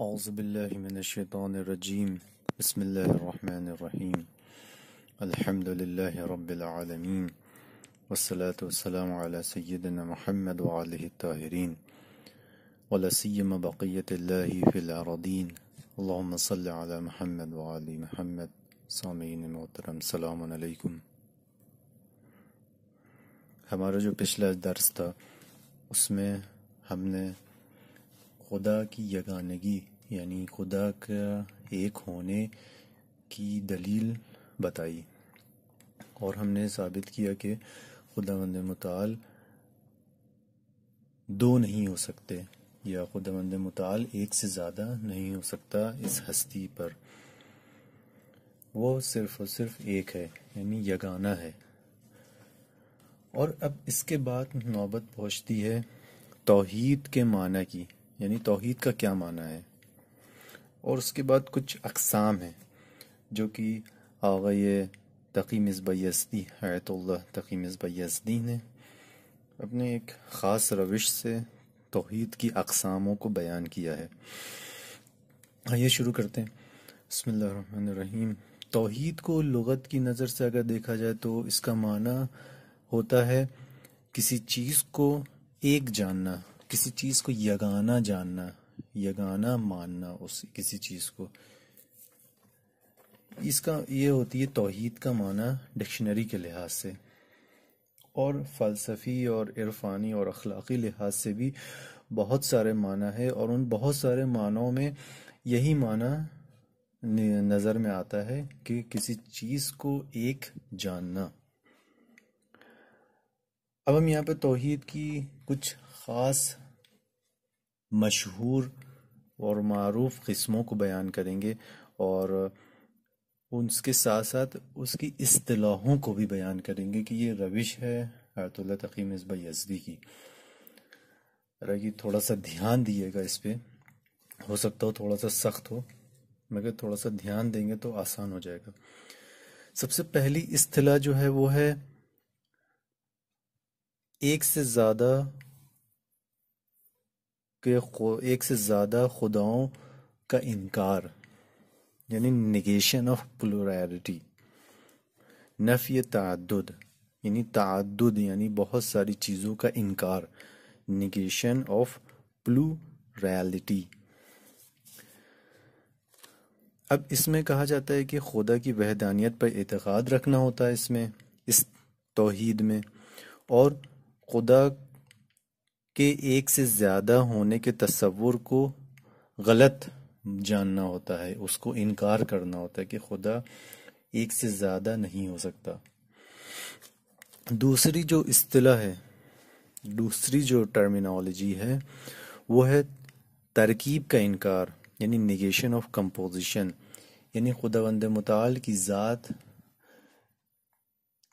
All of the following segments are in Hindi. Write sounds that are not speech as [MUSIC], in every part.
أعوذ بالله من الشيطان الرجيم بسم الله الرحمن الرحيم الحمد لله رب العالمين والصلاة والسلام على سيدنا محمد وعليه الطاهرين ولا سيما بقية الله في الأراضين اللهم صل على محمد وعلى محمد سامعين محترم سلام عليكم हमारा जो पिछला दर्स था उसमें खुदा की यगानगी यानी खुदा का एक होने की दलील बताई और हमने साबित किया कि खुदा मंद मताल दो नहीं हो सकते या खुदा मंद मताल एक से ज़्यादा नहीं हो सकता इस हस्ती पर वो सिर्फ और सिर्फ एक है यानी यगाना है और अब इसके बाद नौबत पहुंचती है तोहीद के माना की यानी तोहद का क्या माना है और उसके बाद कुछ अकसाम हैं जो कि आवय तकी मिसबैसदी हैतल तकी मिसबैसदी ने अपने एक ख़ास रविश से तोहद की अकसामों को बयान किया है आइए शुरू करते हैं रहीम तोहद को लगत की नज़र से अगर देखा जाए तो इसका माना होता है किसी चीज़ को एक जानना किसी चीज़ को यगाना जानना यगाना मानना उस किसी चीज़ को इसका ये होती है तोहहीद का माना डिक्शनरी के लिहाज से और फ़लसफ़ी और इरफानी और अखलाक़ी लिहाज से भी बहुत सारे माना है और उन बहुत सारे मानों में यही माना नज़र में आता है कि किसी चीज़ को एक जानना अब हम यहाँ पर तोहहीद की कुछ ख़ास मशहूर और मरूफ क़स्मों को बयान करेंगे और उसके साथ साथ उसकी असलाहों को भी बयान करेंगे कि ये रविश है आयतुल्ला तकी मिसबा यजदी की रही थोड़ा सा ध्यान दिएगा इस पर हो सकता हो थोड़ा सा सख्त हो मगर थोड़ा सा ध्यान देंगे तो आसान हो जाएगा सबसे पहली असलाह जो है वो है एक से ज़्यादा के एक से ज़्यादा खुदाओं का इनकार यानी निगेशन ऑफ प्लोरैलिटी नफ़ी तद यानी तद यानी बहुत सारी चीज़ों का इनकार निगेशन ऑफ प्लूरैलिटी अब इसमें कहा जाता है कि खुदा की वहदानियत पर एतक़ाद रखना होता है इसमें इस तोहद में और खुदा के एक से ज़्यादा होने के तस्वुर को गलत जानना होता है उसको इनकार करना होता है कि खुदा एक से ज़्यादा नहीं हो सकता दूसरी जो अतलाह है दूसरी जो टर्मिनोलॉजी है वो है तरकीब का इनकार यानी निगेशन ऑफ कंपोजिशन यानी वंद मताल की ज़ात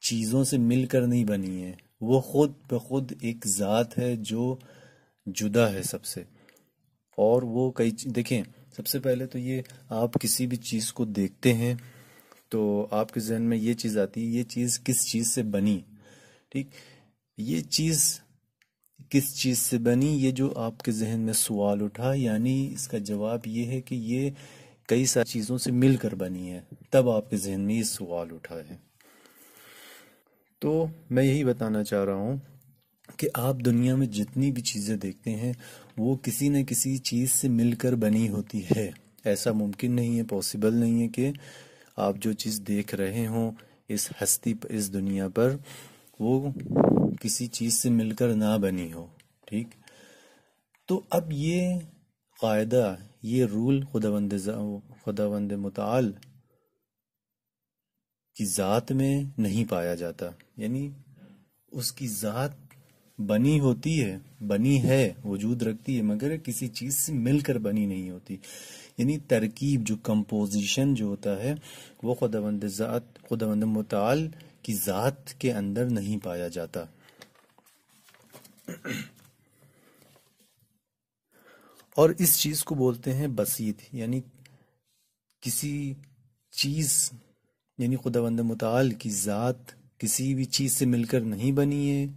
चीज़ों से मिलकर नहीं बनी है वो खुद ब खुद एक ज़ात है जो जुदा है सबसे और वो कई देखें सबसे पहले तो ये आप किसी भी चीज़ को देखते हैं तो आपके जहन में ये चीज़ आती है ये चीज़ किस चीज़ से बनी ठीक ये चीज़ किस चीज़ से बनी ये जो आपके जहन में सवाल उठा यानी इसका जवाब ये है कि ये कई सारी चीज़ों से मिलकर बनी है तब आपके जहन में ये सवाल उठा है तो मैं यही बताना चाह रहा हूँ कि आप दुनिया में जितनी भी चीज़ें देखते हैं वो किसी न किसी चीज़ से मिलकर बनी होती है ऐसा मुमकिन नहीं है पॉसिबल नहीं है कि आप जो चीज़ देख रहे हों इस हस्ती इस दुनिया पर वो किसी चीज़ से मिलकर ना बनी हो ठीक तो अब ये कायदा ये रूल खुदा खुदा बंद मताल उसकी ज़ात में नहीं पाया जाता यानी उसकी ज़ात बनी होती है बनी है वजूद रखती है मगर किसी चीज़ से मिलकर बनी नहीं होती यानी तरकीब जो कंपोजिशन जो होता है वो खुदावंद ज़ात खुदावंद मताल की ज़ात के अंदर नहीं पाया जाता और इस चीज़ को बोलते हैं बसीत यानी किसी चीज़ यानी खुदावंद मताल की ज़ात किसी भी चीज़ से मिलकर नहीं बनी है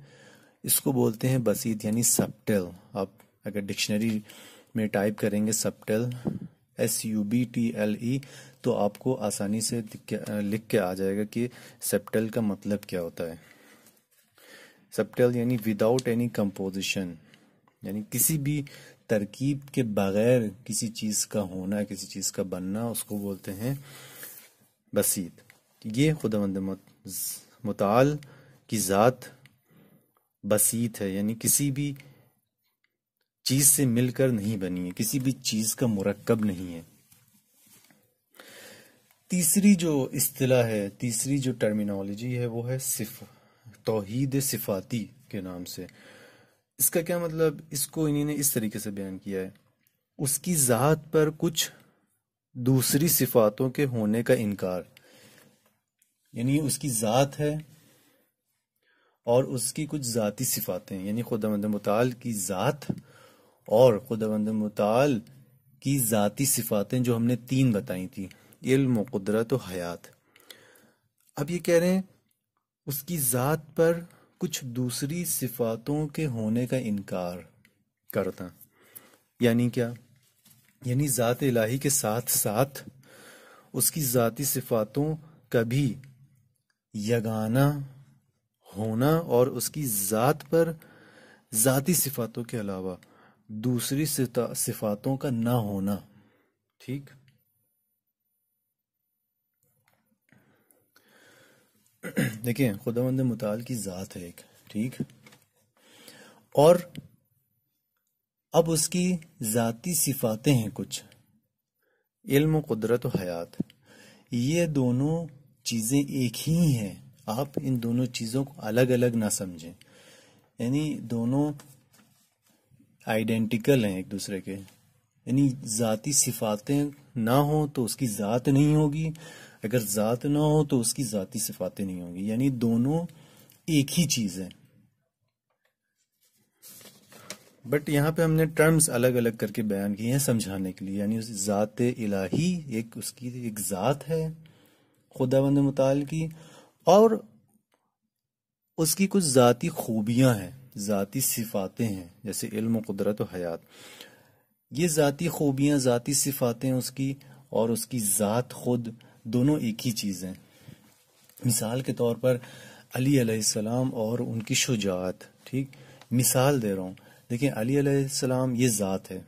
इसको बोलते हैं बसीत यानी सप्टल आप अगर डिक्शनरी में टाइप करेंगे subtle S U B T L E तो आपको आसानी से लिख के आ जाएगा कि सेप्टल का मतलब क्या होता है सेप्टल यानी विदाउट एनी कंपोजिशन यानी किसी भी तरकीब के बगैर किसी चीज़ का होना किसी चीज़ का बनना उसको बोलते हैं बसीत कि ये खुदावंद मताल की ज़ात बसीत है यानी किसी भी चीज़ से मिलकर नहीं बनी है किसी भी चीज़ का मुरक्कब नहीं है तीसरी जो इस्तिला है तीसरी जो टर्मिनोलॉजी है वो है सिफ तोहद सिफाती के नाम से इसका क्या मतलब इसको इन्हीं इस तरीके से बयान किया है उसकी ज़ात पर कुछ दूसरी सिफातों के होने का इनकार यानी उसकी ज़ात है और उसकी कुछ ज़ाती सिफातें यानी खुदा मंद मताल की ज़ात और खुदा मंद मताल की ज़ाती सिफातें जो हमने तीन बताई थी इल्म कुदरत और हयात अब ये कह रहे हैं उसकी ज़ात पर कुछ दूसरी सिफातों के होने का इनकार करता यानी क्या यानी ज़ात इलाही के साथ साथ उसकी ज़ाती सिफातों का भी यगाना होना और उसकी ज़ात पर ज़ाती सिफातों के अलावा दूसरी सिफातों का ना होना ठीक [CLEARS THROAT] देखिए मंद मुताल की ज़ात है एक ठीक और अब उसकी ज़ाती सिफातें हैं कुछ इल्म कुदरत हयात ये दोनों चीज़ें एक ही हैं आप इन दोनों चीज़ों को अलग अलग ना समझें यानी दोनों आइडेंटिकल हैं एक दूसरे के यानी ज़ाती सिफातें ना हो तो उसकी ज़ात नहीं होगी अगर ज़ात ना हो तो उसकी ज़ाती सिफातें नहीं होगी यानी दोनों एक ही चीज़ है बट यहाँ पे हमने टर्म्स अलग अलग करके बयान किए हैं समझाने के लिए यानी उस ज़ात इलाही एक उसकी एक ज़ात है खुदाबंद मताल की और उसकी कुछ ज़ाती खूबियाँ हैं ज़ाती सिफातें हैं जैसे इल्म कुदरत और हयात ये ज़ाती खूबियाँ ज़ाती सिफातें उसकी और उसकी ज़ात खुद दोनों एक ही चीज़ हैं मिसाल के तौर पर अली अलैहिस्सलाम और उनकी शुजात ठीक मिसाल दे रहा हूँ देखिए अली अलैहिस्सलाम ये ज़ात है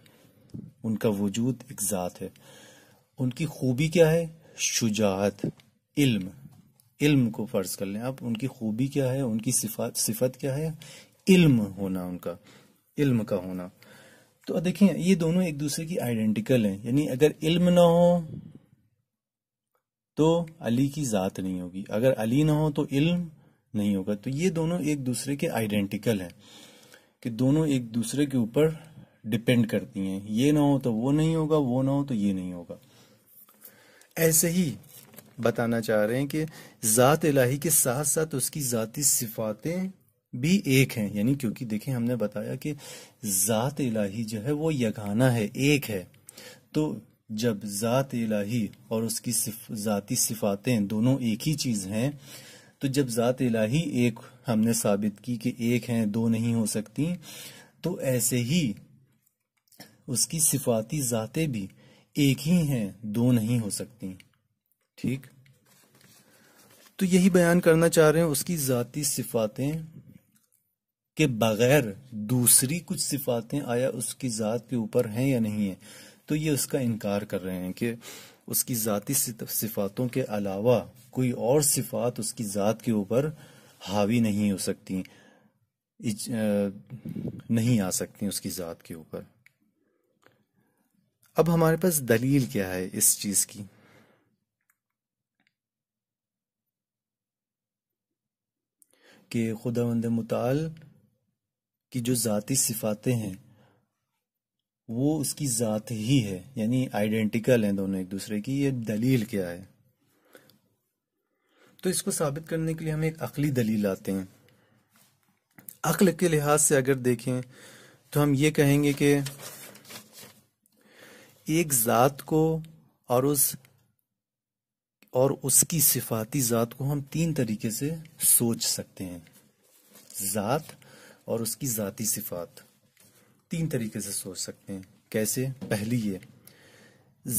उनका वजूद एक ज़ात है उनकी खूबी क्या है शुजात इल्म इल्म को फर्ज कर लें आप उनकी खूबी क्या है उनकी सिफात सिफत क्या है इल्म होना उनका इल्म का होना तो देखें ये दोनों एक दूसरे की आइडेंटिकल हैं यानी अगर इल्म ना हो तो अली की ज़ात नहीं होगी अगर अली ना हो तो इल्म नहीं होगा तो ये दोनों एक दूसरे के आइडेंटिकल हैं कि दोनों एक दूसरे के ऊपर डिपेंड करती हैं ये ना हो तो वो नहीं होगा वो ना हो तो ये नहीं होगा ऐसे ही बताना चाह रहे हैं कि ज़ात इलाही के साथ साथ उसकी ज़ाती सिफातें भी एक हैं यानी क्योंकि देखें हमने बताया कि ज़ात इलाही जो है वो यगाना है एक है तो जब ज़ात इलाही और उसकी ज़ाती सिफातें दोनों एक ही चीज़ हैं तो जब ज़ात इलाही एक हमने साबित की कि एक हैं दो नहीं हो सकती तो ऐसे ही उसकी सिफाती ज़ातें भी एक ही हैं दो नहीं हो सकती ठीक तो यही बयान करना चाह रहे हैं उसकी ज़ाती सिफातें के बगैर दूसरी कुछ सिफातें आया उसकी ज़ात के ऊपर हैं या नहीं है तो ये उसका इनकार कर रहे हैं कि उसकी ज़ाती सिफातों के अलावा कोई और सिफात उसकी ज़ात के ऊपर हावी नहीं हो सकती इज, आ, नहीं आ सकती उसकी ज़ात के ऊपर अब हमारे पास दलील क्या है इस चीज़ की कि खुदा वंद मताल की जो ज़ाती सिफातें हैं वो उसकी ज़ात ही है यानी आइडेंटिकल हैं दोनों एक दूसरे की ये दलील क्या है तो इसको साबित करने के लिए हम एक अकली दलील आते हैं अकल के लिहाज से अगर देखें तो हम ये कहेंगे कि एक ज़ात को और उस और उसकी सिफाती ज़ात को हम तीन तरीके से सोच सकते हैं ज़ात और उसकी ज़ाती सिफात तीन तरीके से सोच सकते हैं कैसे पहली ये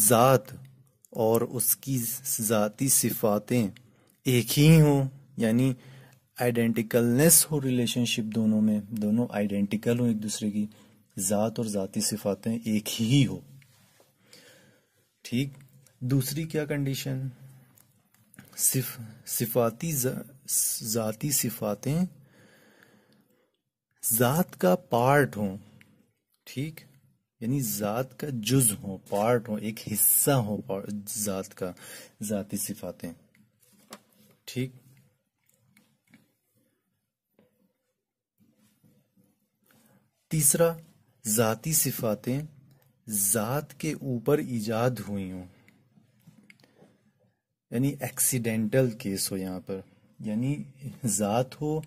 ज़ात और उसकी ज़ाती सिफातें एक ही हों यानी आइडेंटिकलनेस हो रिलेशनशिप दोनों में दोनों आइडेंटिकल हो एक दूसरे की ज़ात और ज़ाती सिफातें एक ही हो ठीक दूसरी क्या कंडीशन सिफ, सिफाती ज़ाती सिफातें ज़ात का पार्ट हो ठीक यानी ज़ात का जुज हो पार्ट हो एक हिस्सा हो ज़ात का ज़ाती सिफातें ठीक तीसरा ज़ाती सिफातें ज़ात के ऊपर ईजाद हुई हों यानी एक्सीडेंटल केस हो यहाँ पर यानी ज़ात हो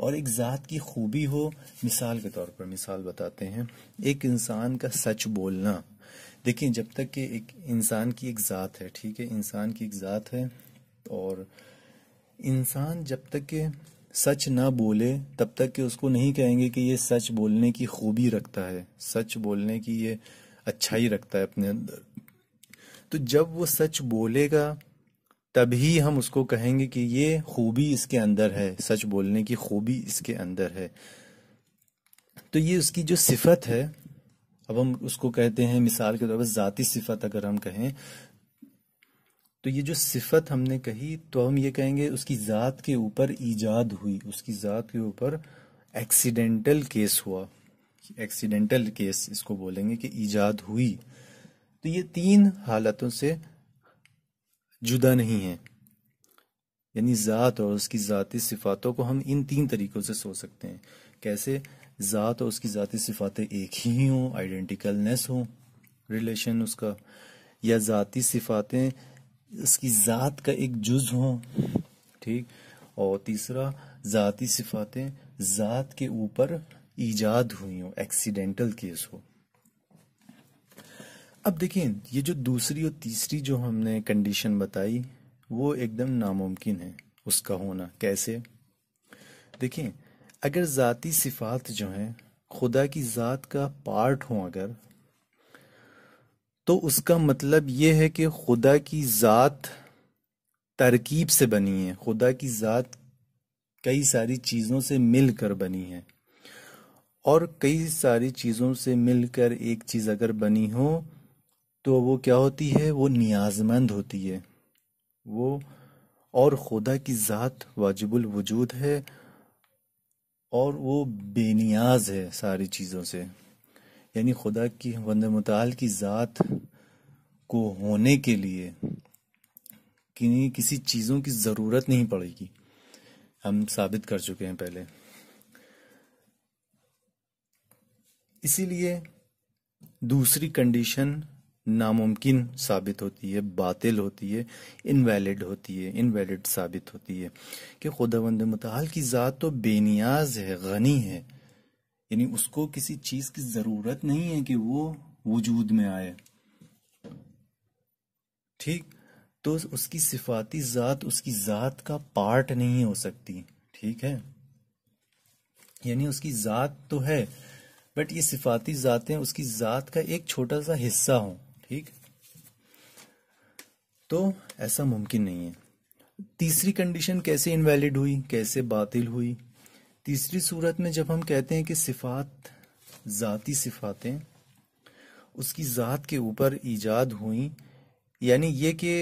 और एक ज़ात की खूबी हो मिसाल के तौर पर मिसाल बताते हैं एक इंसान का सच बोलना देखिए जब तक कि एक इंसान की एक ज़ात है ठीक है इंसान की एक ज़ात है और इंसान जब तक के सच ना बोले तब तक के उसको नहीं कहेंगे कि ये सच बोलने की खूबी रखता है सच बोलने की ये अच्छाई रखता है अपने अंदर तो जब वो सच बोलेगा तभी हम उसको कहेंगे कि ये खूबी इसके अंदर है सच बोलने की खूबी इसके अंदर है तो ये उसकी जो सिफत है अब हम उसको कहते हैं मिसाल के तौर पर ज़ाती सिफत अगर हम कहें तो ये जो सिफत हमने कही तो हम ये कहेंगे उसकी ज़ात के ऊपर ईजाद हुई उसकी ज़ात के ऊपर एक्सीडेंटल केस हुआ एक्सीडेंटल केस इसको बोलेंगे कि ईजाद हुई तो ये तीन हालतों से जुदा नहीं है यानी ज़ात और उसकी ज़ाती सिफातों को हम इन तीन तरीक़ों से सोच सकते हैं कैसे ज़ात और उसकी ज़ाती सिफातें एक ही हों आइडेंटिकलनेस हो रिलेशन उसका या ज़ाती सिफातें उसकी ज़ात का एक जुज हो ठीक और तीसरा ज़ाती सिफातें ज़ात के ऊपर ईजाद हुई हो एक्सीडेंटल केस हो अब देखिए ये जो दूसरी और तीसरी जो हमने कंडीशन बताई वो एकदम नामुमकिन है उसका होना कैसे देखिए अगर ज़ाती सिफात जो हैं खुदा की ज़ात का पार्ट हो अगर तो उसका मतलब ये है कि खुदा की ज़ात तरकीब से बनी है खुदा की ज़ात कई सारी चीज़ों से मिलकर बनी है और कई सारी चीज़ों से मिलकर एक चीज़ अगर बनी हो तो वो क्या होती है वो नियाजमंद होती है वो और खुदा की ज़ात वाजिबुल वजूद है और वो बेनियाज है सारी चीज़ों से यानी खुदा की वंद मताल की ज़ात को होने के लिए कि किसी चीज़ों की ज़रूरत नहीं पड़ेगी हम साबित कर चुके हैं पहले इसीलिए दूसरी कंडीशन नामुमकिन साबित होती है बातिल होती है इनवैलिड होती है इनवैलिड साबित होती है कि खुदावंद मतहाल की ज़ात तो बेनियाज है गनी है यानी उसको किसी चीज़ की ज़रूरत नहीं है कि वो वजूद में आए ठीक तो उसकी सिफाती ज़ात उसकी ज़ात का पार्ट नहीं हो सकती ठीक है यानी उसकी ज़ात तो है बट ये सिफाती ज़ातें उसकी ज़ात का एक छोटा सा हिस्सा हों ठीक तो ऐसा मुमकिन नहीं है तीसरी कंडीशन कैसे इनवैलिड हुई कैसे बातिल हुई तीसरी सूरत में जब हम कहते हैं कि सिफात ज़ाती सिफातें उसकी ज़ात के ऊपर ईजाद हुई यानी ये कि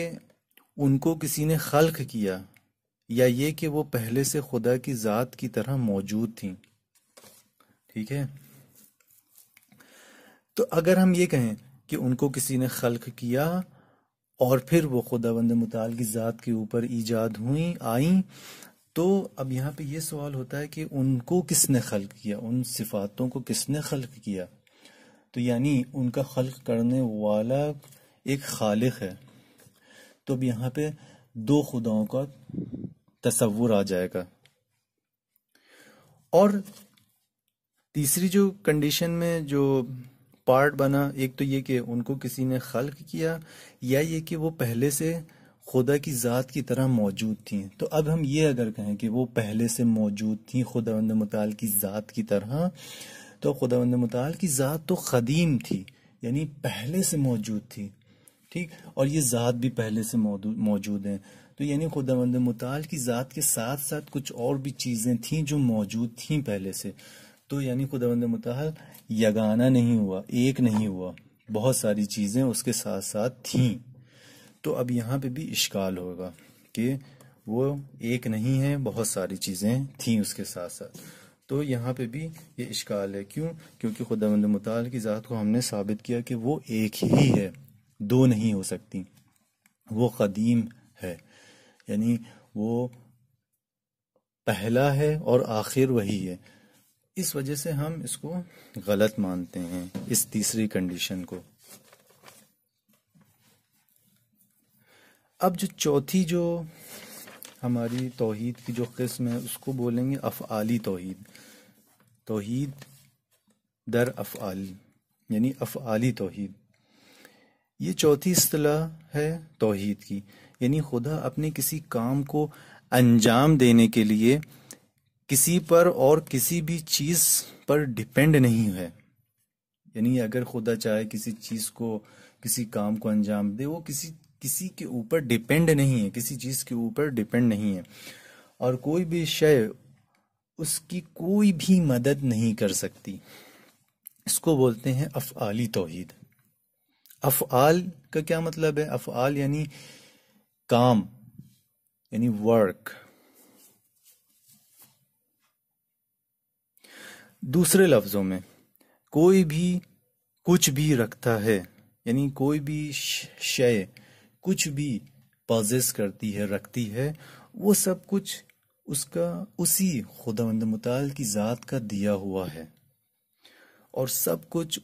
उनको किसी ने खल्क किया या ये कि वो पहले से खुदा की ज़ात की तरह मौजूद थी ठीक है तो अगर हम ये कहें कि उनको किसी ने खल्क किया और फिर वो बंद मताल की ज़ात के ऊपर ईजाद हुई आई तो अब यहाँ पे ये सवाल होता है कि उनको किसने खल्क किया उन सिफातों को किसने खल्क किया तो यानी उनका खल्क करने वाला एक खालिक है तो अब यहाँ पे दो खुदाओं का तस्वुर आ जाएगा और तीसरी जो कंडीशन में जो पार्ट बना एक तो ये कि उनको किसी ने खल्क किया या ये कि वो पहले से खुदा की ज़ात की तरह मौजूद थी तो अब हम ये अगर कहें कि वो पहले से मौजूद थी खुदा मताल की ज़ात की तरह तो खुदा मताल की ज़ात तो क़दीम थी यानी पहले से मौजूद थी ठीक और ये ज़ात भी पहले से मौजूद है तो यानी वंद मताल की ज़ात के साथ साथ कुछ और भी चीज़ें थीं जो मौजूद थीं पहले से तो यानी खुदावंद मतहल यगाना नहीं हुआ एक नहीं हुआ बहुत सारी चीज़ें उसके साथ साथ थीं तो अब यहाँ पे भी इश्काल होगा कि वो एक नहीं है बहुत सारी चीज़ें थीं उसके साथ साथ तो यहाँ पे भी ये इश्काल है क्यों क्योंकि खुदावंद मताल की ज़ात को हमने साबित किया कि वो एक ही है दो नहीं हो सकती वो कदीम है यानी वो पहला है और आखिर वही है इस वजह से हम इसको गलत मानते हैं इस तीसरी कंडीशन को अब जो चौथी जो हमारी तोहीद की जो किस्म है उसको बोलेंगे अफआली तोहीद तोहीद दर अफआल यानी अफआली तोहीद ये चौथी असलाह है तोहीद की यानी खुदा अपने किसी काम को अंजाम देने के लिए किसी पर और किसी भी चीज पर डिपेंड नहीं है यानी अगर खुदा चाहे किसी चीज को किसी काम को अंजाम दे वो किसी किसी के ऊपर डिपेंड नहीं है किसी चीज के ऊपर डिपेंड नहीं है और कोई भी शय उसकी कोई भी मदद नहीं कर सकती इसको बोलते हैं अफ़आली तोहीद अफ़आल का क्या मतलब है अफ़आल यानी काम यानी वर्क दूसरे लफ्ज़ों में कोई भी कुछ भी रखता है यानी कोई भी शय कुछ भी पॉजिस करती है रखती है वो सब कुछ उसका उसी खुदावंद मताल की ज़ात का दिया हुआ है और सब कुछ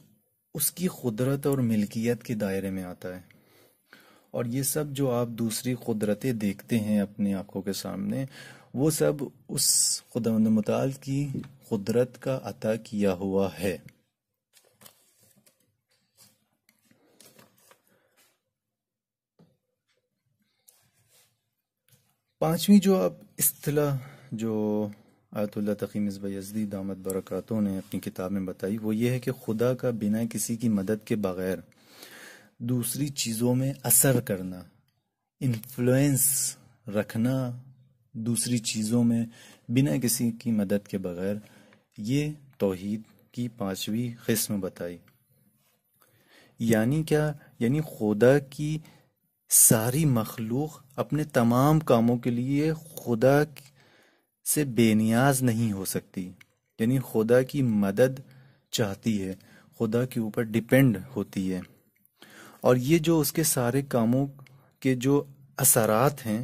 उसकी कुदरत और मिल्कियत के दायरे में आता है और ये सब जो आप दूसरी कुदरतें देखते हैं अपनी आंखों के सामने वो सब उस खुदावंद मताल की कुदरत का अता किया हुआ है पांचवी जो अब असलाह जो आयतुल्ला तकी यजदी दामद बरकतों ने अपनी किताब में बताई वो ये है कि खुदा का बिना किसी की मदद के बगैर दूसरी चीज़ों में असर करना इन्फ्लुएंस रखना दूसरी चीज़ों में बिना किसी की मदद के बगैर ये तोहद की पांचवी किस्म बताई यानी क्या यानी खुदा की सारी मखलूक अपने तमाम कामों के लिए खुदा से बेनियाज नहीं हो सकती यानी खुदा की मदद चाहती है खुदा के ऊपर डिपेंड होती है और ये जो उसके सारे कामों के जो असरात हैं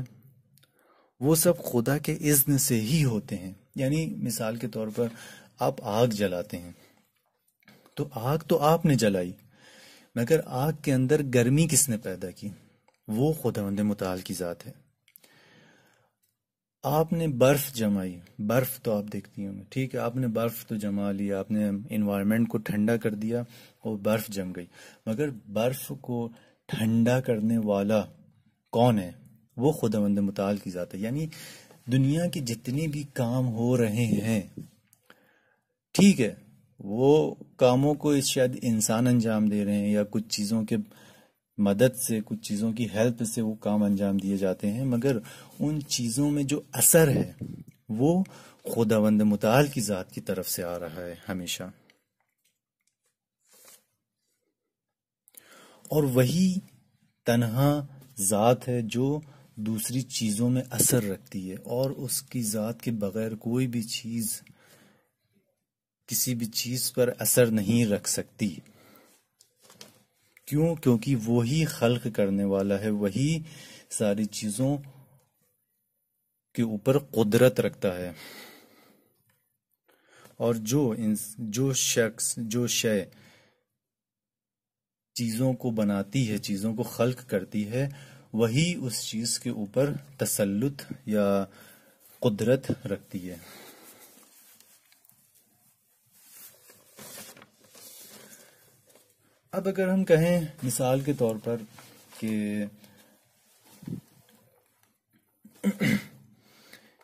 वो सब खुदा के इज्न से ही होते हैं यानी मिसाल के तौर पर आप आग जलाते हैं तो आग तो आपने जलाई मगर आग के अंदर गर्मी किसने पैदा की वो खुदावंद मुताल की ज़ात है आपने बर्फ जमाई बर्फ तो आप देखती होंगे ठीक है आपने बर्फ तो जमा ली आपने इन्वायरमेंट को ठंडा कर दिया और बर्फ जम गई मगर बर्फ को ठंडा करने वाला कौन है वो खुदावंद मताल की ज़ात है यानी दुनिया के जितने भी काम हो रहे हैं ठीक है वो कामों को शायद इंसान अंजाम दे रहे हैं या कुछ चीज़ों के मदद से कुछ चीज़ों की हेल्प से वो काम अंजाम दिए जाते हैं मगर उन चीज़ों में जो असर है वो खुदावंद मुताल की ज़ात की तरफ से आ रहा है हमेशा और वही तनहा ज़ात है जो दूसरी चीज़ों में असर रखती है और उसकी ज़ात के बगैर कोई भी चीज़ किसी भी चीज़ पर असर नहीं रख सकती क्यों क्योंकि वही खल्क करने वाला है वही सारी चीज़ों के ऊपर कुदरत रखता है और जो इन जो शख्स जो शय चीज़ों को बनाती है चीज़ों को खल्क करती है वही उस चीज के ऊपर तसल्लुत या कुदरत रखती है अब अगर हम कहें मिसाल के तौर पर कि [CLEARS THROAT]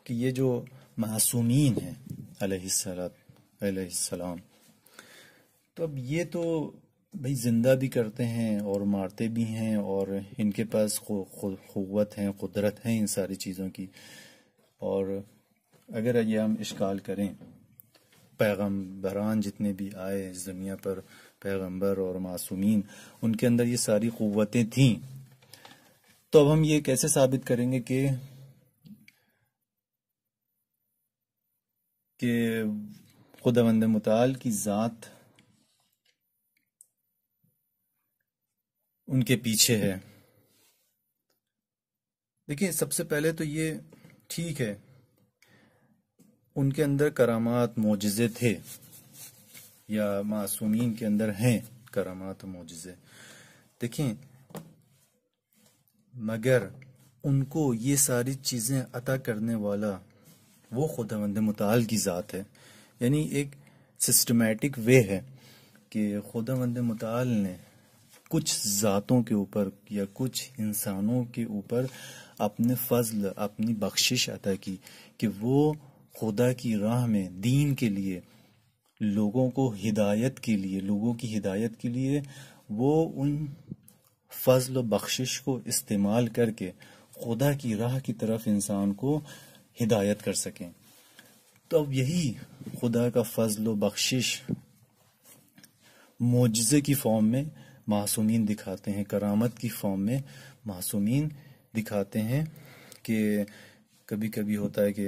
कि ये जो मासूमीन है अलैहिस्सलाम तो अब ये तो भाई ज़िंदा भी करते हैं और मारते भी हैं और इनके पास क़वत है कुदरत है इन सारी चीज़ों की और अगर ये हम इश्काल करें पैगम्बरान जितने भी आए इस दुनिया पर पैगंबर और मासूमीन उनके अंदर ये सारी क़वतें थीं तो अब हम ये कैसे साबित करेंगे कि कि खुदावंद मताल की ज़ात उनके पीछे है देखिए सबसे पहले तो ये ठीक है उनके अंदर करामात मोजे थे या मासूमीन के अंदर हैं करामात मोजे देखें मगर उनको ये सारी चीज़ें अता करने वाला वो खुदावंद मताल की ज़ात है यानी एक सिस्टमेटिक वे है कि खुदावंद मताल ने कुछ ज़ातों के ऊपर या कुछ इंसानों के ऊपर अपने फजल अपनी बख्शिश अदा की कि वो खुदा की राह में दीन के लिए लोगों को हिदायत के लिए लोगों की हिदायत के लिए वो उन फजल बख्शिश को इस्तेमाल करके खुदा की राह की तरफ इंसान को हिदायत कर सकें तो अब यही खुदा का फजल बख्शिश मोजे की फॉर्म में मासूमीन दिखाते हैं करामत की फॉर्म में मासूमीन दिखाते हैं कि कभी कभी होता है कि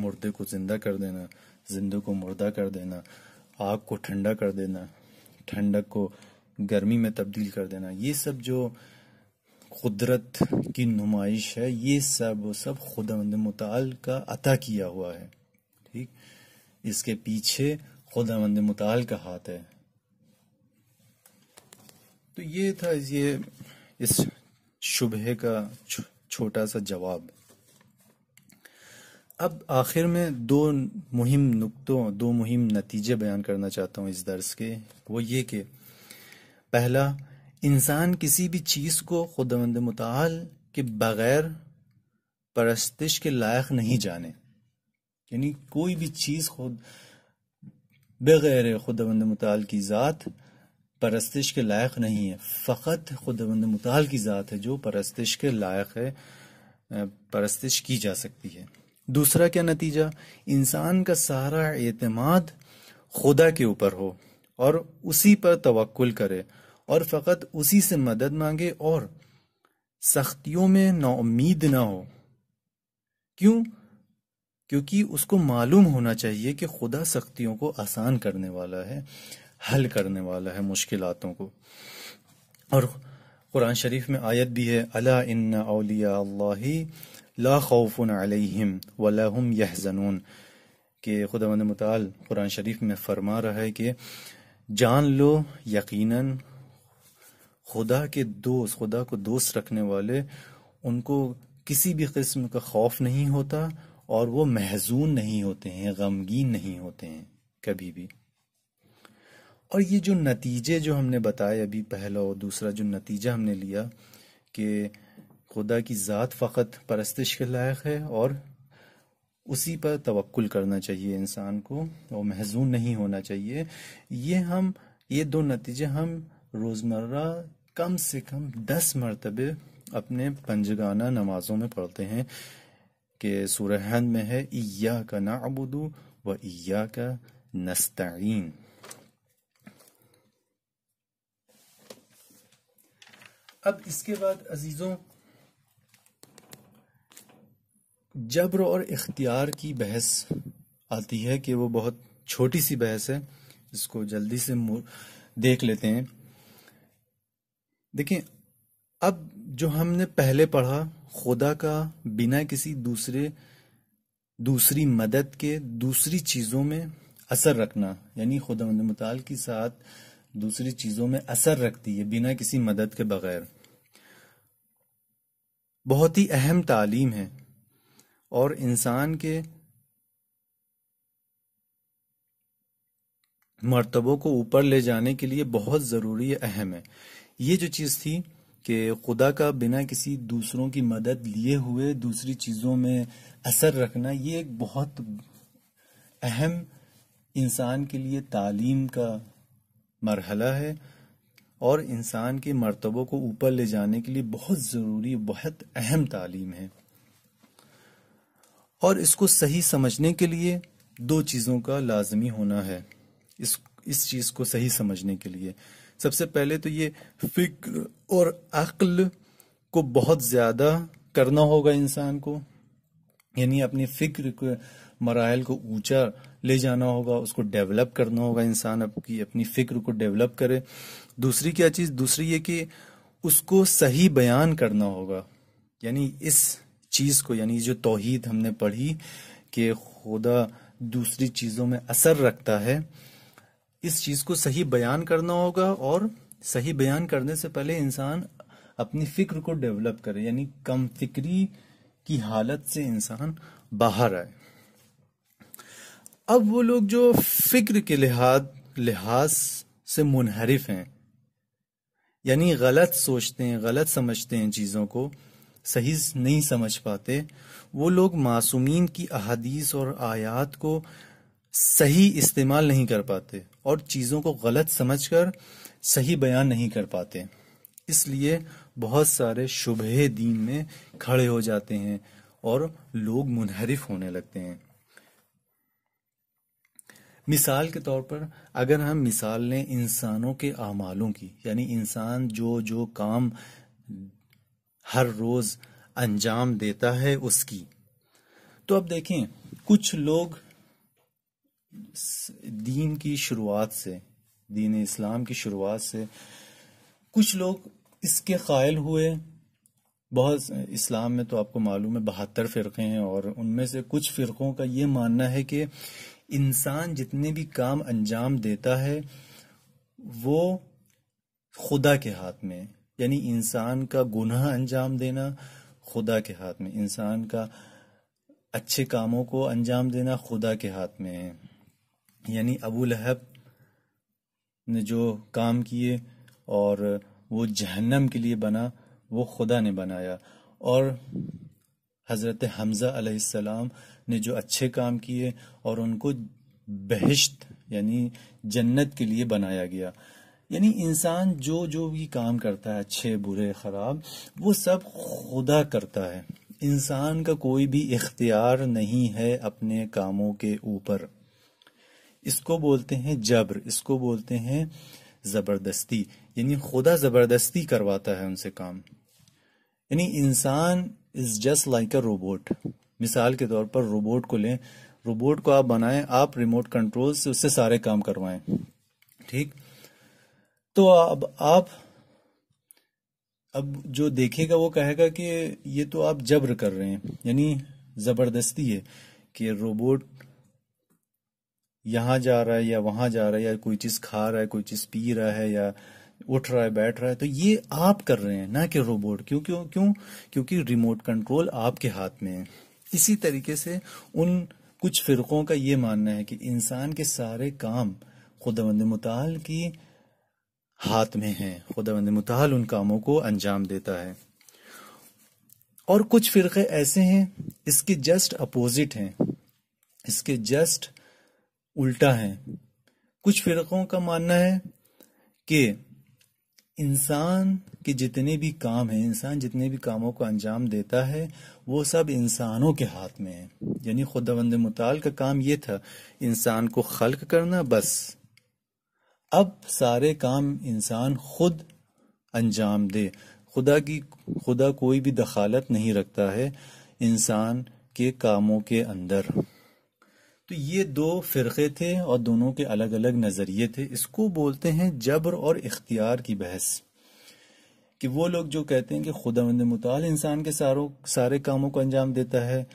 मुर्दे को जिंदा कर देना जिंदे को मुर्दा कर देना आग को ठंडा कर देना ठंडक को गर्मी में तब्दील कर देना ये सब जो कुदरत की नुमाइश है ये सब सब खुदा मताल का अता किया हुआ है ठीक इसके पीछे खुदा मताल का हाथ है तो ये था ये इस शुबह का छोटा सा जवाब अब आखिर में दो मुहिम नुक्तों दो मुहिम नतीजे बयान करना चाहता हूँ इस दर्स के वो ये कि पहला इंसान किसी भी चीज़ को खुदवंद मताल के बग़ैर परस्तिश के लायक नहीं जाने यानी कोई भी चीज़ खुद बग़ैर खुदवंद मताल की ज़ात परस्तिश के लायक नहीं है फ़कत खुदबंद मुताल की ज़ात है जो परस्तिश के लायक है परस्तिश की जा सकती है दूसरा क्या नतीजा इंसान का सारा एतमाद खुदा के ऊपर हो और उसी पर तवक्ल करे और फ़कत उसी से मदद मांगे और सख्तियों में नाउमीद ना हो क्यों क्योंकि उसको मालूम होना चाहिए कि खुदा सख्तियों को आसान करने वाला है हल करने वाला है मुश्किलों को और कुरान शरीफ में आयत भी है अला इन अलिया ला खौफन अलहम वम यह जनून के खुदा मताल कुरान शरीफ में फरमा रहा है कि जान लो यकीनन खुदा के दोस्त खुदा को दोस्त रखने वाले उनको किसी भी किस्म का खौफ नहीं होता और वो महजून नहीं होते हैं गमगीन नहीं होते हैं कभी भी और ये जो नतीजे जो हमने बताए अभी पहला और दूसरा जो नतीजा हमने लिया कि खुदा की ज़ात फ़कत परस्तिश के लायक है और उसी पर तवक्ल करना चाहिए इंसान को और महजून नहीं होना चाहिए ये हम ये दो नतीजे हम रोज़मर्रा कम से कम दस मरतबे अपने पंजगाना नमाजों में पढ़ते हैं कि सुरहन में है इया का अबुदू व इया का नस्तीन अब इसके बाद अजीज़ों जबर और इख्तियार की बहस आती है कि वो बहुत छोटी सी बहस है इसको जल्दी से देख लेते हैं देखें अब जो हमने पहले पढ़ा खुदा का बिना किसी दूसरे दूसरी मदद के दूसरी चीज़ों में असर रखना यानी खुदा मताल के साथ दूसरी चीजों में असर रखती है बिना किसी मदद के बगैर बहुत ही अहम तालीम है और इंसान के मरतबों को ऊपर ले जाने के लिए बहुत ज़रूरी अहम है ये जो चीज़ थी कि खुदा का बिना किसी दूसरों की मदद लिए हुए दूसरी चीज़ों में असर रखना ये एक बहुत अहम इंसान के लिए तालीम का मरहला है और इंसान के मरतबों को ऊपर ले जाने के लिए बहुत ज़रूरी बहुत अहम तालीम है और इसको सही समझने के लिए दो चीज़ों का लाजमी होना है इस इस चीज़ को सही समझने के लिए सबसे पहले तो ये फिक्र और अक्ल को बहुत ज़्यादा करना होगा इंसान को यानी अपनी फिक्र को मराइल को ऊंचा ले जाना होगा उसको डेवलप करना होगा इंसान अपनी अपनी फिक्र को डेवलप करे दूसरी क्या चीज़ दूसरी ये कि उसको सही बयान करना होगा यानी इस चीज़ को यानी जो तोहहीद हमने पढ़ी कि खुदा दूसरी चीज़ों में असर रखता है इस चीज़ को सही बयान करना होगा और सही बयान करने से पहले इंसान अपनी फिक्र को डेवलप करे यानी कम फिक्री की हालत से इंसान बाहर आए अब वो लोग जो फिक्र के लिहाज लिहाज से मुनहरफ हैं यानी गलत सोचते हैं गलत समझते हैं चीज़ों को सही नहीं समझ पाते वो लोग मासूमीन की अहदीस और आयात को सही इस्तेमाल नहीं कर पाते और चीज़ों को गलत समझकर सही बयान नहीं कर पाते इसलिए बहुत सारे शुभ दीन में खड़े हो जाते हैं और लोग मुनहरफ होने लगते हैं मिसाल के तौर पर अगर हम मिसाल लें इंसानों के अमालों की यानी इंसान जो जो काम हर रोज अंजाम देता है उसकी तो अब देखें कुछ लोग दीन की शुरुआत से दीन इस्लाम की शुरुआत से कुछ लोग इसके कायल हुए बहुत इस्लाम में तो आपको मालूम है बहत्तर फ़िरक़े हैं और उनमें से कुछ फ़िरक़ों का ये मानना है कि इंसान जितने भी काम अंजाम देता है वो खुदा के हाथ में यानी इंसान का गुनाह अंजाम देना खुदा के हाथ में इंसान का अच्छे कामों को अंजाम देना खुदा के हाथ में है यानी अबू लहब ने जो काम किए और वो जहन्नम के लिए बना वो खुदा ने बनाया और हज़रत हमज़ा अलैहिस्सलाम ने जो अच्छे काम किए और उनको बहिश्त यानी जन्नत के लिए बनाया गया यानी इंसान जो जो भी काम करता है अच्छे बुरे खराब वो सब खुदा करता है इंसान का कोई भी इख्तियार नहीं है अपने कामों के ऊपर इसको बोलते हैं जबर इसको बोलते हैं जबरदस्ती यानी खुदा जबरदस्ती करवाता है उनसे काम यानी इंसान is just like a robot मिसाल के तौर पर रोबोट को लें रोबोट को आप बनाएं आप रिमोट कंट्रोल से उससे सारे काम करवाएं ठीक तो अब आप अब जो देखेगा वो कहेगा कि ये तो आप जबर कर रहे हैं यानी जबरदस्ती है कि रोबोट यहां जा रहा है या वहां जा रहा है या कोई चीज खा रहा है कोई चीज पी रहा है या उठ रहा है बैठ रहा है तो ये आप कर रहे हैं ना कि रोबोट क्यों क्यों क्यों क्योंकि रिमोट कंट्रोल आपके हाथ में है इसी तरीके से उन कुछ फिरकों का ये मानना है कि इंसान के सारे काम खुदावंद मताल की हाथ में हैं खुदावंद मताल उन कामों को अंजाम देता है और कुछ फिरके ऐसे हैं इसके जस्ट अपोजिट हैं इसके जस्ट उल्टा हैं कुछ फिरकों का मानना है कि इंसान के जितने भी काम हैं इंसान जितने भी कामों को अंजाम देता है वो सब इंसानों के हाथ में है यानी खुदावंद मुताल का काम ये था इंसान को खल्क करना बस अब सारे काम इंसान खुद अंजाम दे खुदा की खुदा कोई भी दखालत नहीं रखता है इंसान के कामों के अंदर तो ये दो फ़िरक़े थे और दोनों के अलग अलग नज़रिए थे इसको बोलते हैं जबर और इख्तियार की बहस कि वो लोग जो कहते हैं कि खुदा मताल इंसान के सारों सारे कामों को अंजाम देता है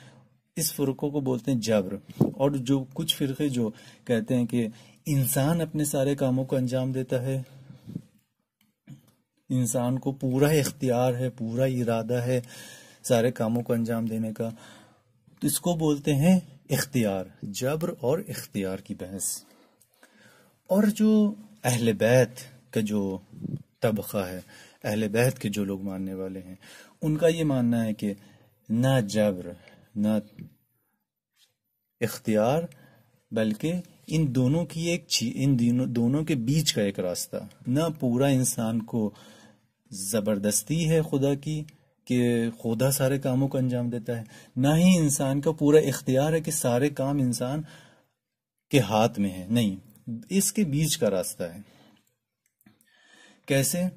इस फ़िरक़ों को बोलते हैं जबर और जो कुछ फ़िरक़े जो कहते हैं कि इंसान अपने सारे कामों को अंजाम देता है इंसान को पूरा इख्तियार है पूरा इरादा है सारे कामों को अंजाम देने का तो इसको बोलते हैं इख्तियार जबर और इख्तियार की बहस और जो अहल बैत का जो तबका है अहल बैत के जो लोग मानने वाले हैं उनका ये मानना है कि ना जबर ना इख्तियार बल्कि इन दोनों की एक इन दोनों दोनों के बीच का एक रास्ता ना पूरा इंसान को जबरदस्ती है खुदा की कि खुदा सारे कामों को अंजाम देता है ना ही इंसान का पूरा इख्तियार है कि सारे काम इंसान के हाथ में है नहीं इसके बीच का रास्ता है कैसे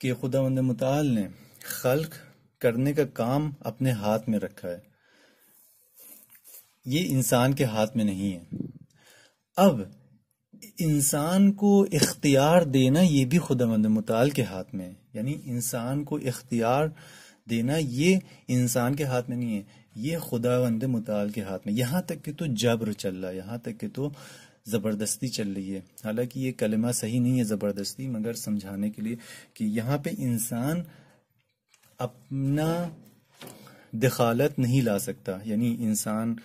कि खुदा मंद मताल ने खल्क करने का काम अपने हाथ में रखा है ये इंसान के हाथ में नहीं है अब इंसान को इख्तियार देना ये भी खुदा मंद मताल के हाथ में है यानी इंसान को इख्तियार देना ये इंसान के हाथ में नहीं है ये खुदावंद मुताल के हाथ में यहाँ तक कि तो जबर चल रहा है यहाँ तक कि तो ज़बरदस्ती चल रही है हालांकि ये कलमा सही नहीं है ज़बरदस्ती मगर समझाने के लिए कि यहाँ पे इंसान अपना दखालत नहीं ला सकता यानी इंसान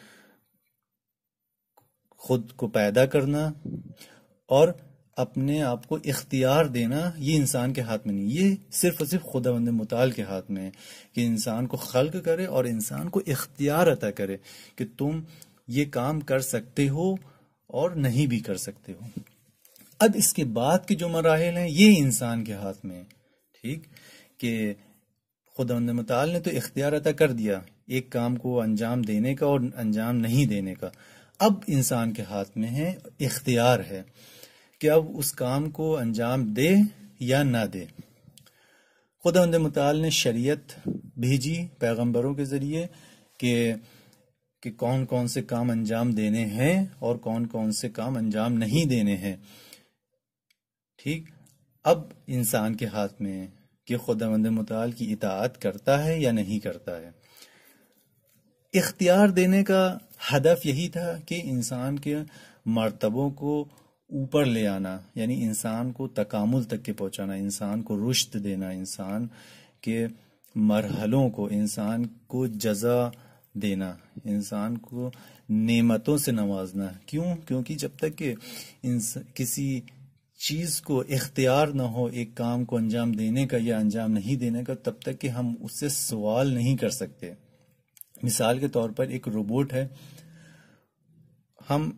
खुद को पैदा करना और अपने आप को इख्तियार देना ये इंसान के हाथ में नहीं ये सिर्फ और सिर्फ खुदा बंद मताल के हाथ में है कि इंसान को खल्क करे और इंसान को इख्तियार अता करे कि तुम ये काम कर सकते हो और नहीं भी कर सकते हो अब इसके बाद के जो मराहल हैं ये इंसान के हाथ में है ठीक कि खुदा मताल ने तो इख्तियार अता कर दिया एक काम को अंजाम देने का और अंजाम नहीं देने का अब इंसान के हाथ में है इख्तियार है अब उस काम को अंजाम दे या ना दे खुदा मताल ने शरीयत भेजी पैगंबरों के ज़रिए कि कि कौन कौन से काम अंजाम देने हैं और कौन कौन से काम अंजाम नहीं देने हैं ठीक अब इंसान के हाथ में कि खुदा मताल की इतात करता है या नहीं करता है इख्तियार देने का हदफ यही था कि इंसान के मरतबों को ऊपर ले आना यानी इंसान को तकामुल तक के पहुंचाना इंसान को रुश्त देना इंसान के मरहलों को इंसान को जजा देना इंसान को नेमतों से नवाजना क्यों क्योंकि जब तक कि किसी चीज़ को इख्तियार ना हो एक काम को अंजाम देने का या अंजाम नहीं देने का तब तक कि हम उससे सवाल नहीं कर सकते मिसाल के तौर पर एक रोबोट है हम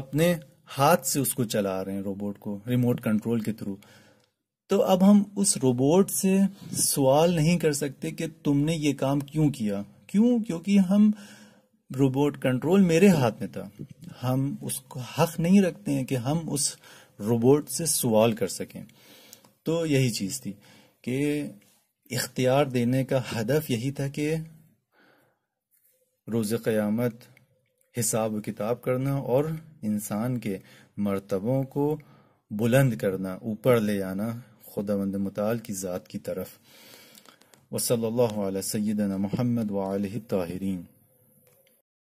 अपने हाथ से उसको चला रहे हैं रोबोट को रिमोट कंट्रोल के थ्रू तो अब हम उस रोबोट से सवाल नहीं कर सकते कि तुमने ये काम क्यों किया क्यों क्योंकि हम रोबोट कंट्रोल मेरे हाथ में था हम उसको हक नहीं रखते हैं कि हम उस रोबोट से सवाल कर सकें तो यही चीज़ थी कि इख्तियार देने का हदफ यही था कि रोज़ क़यामत हिसाब किताब करना और इंसान के मरतबों को बुलंद करना ऊपर ले आना खुदा बंद मताल की ज़ात की तरफ वसल सैदना महमद वाल ताहरीन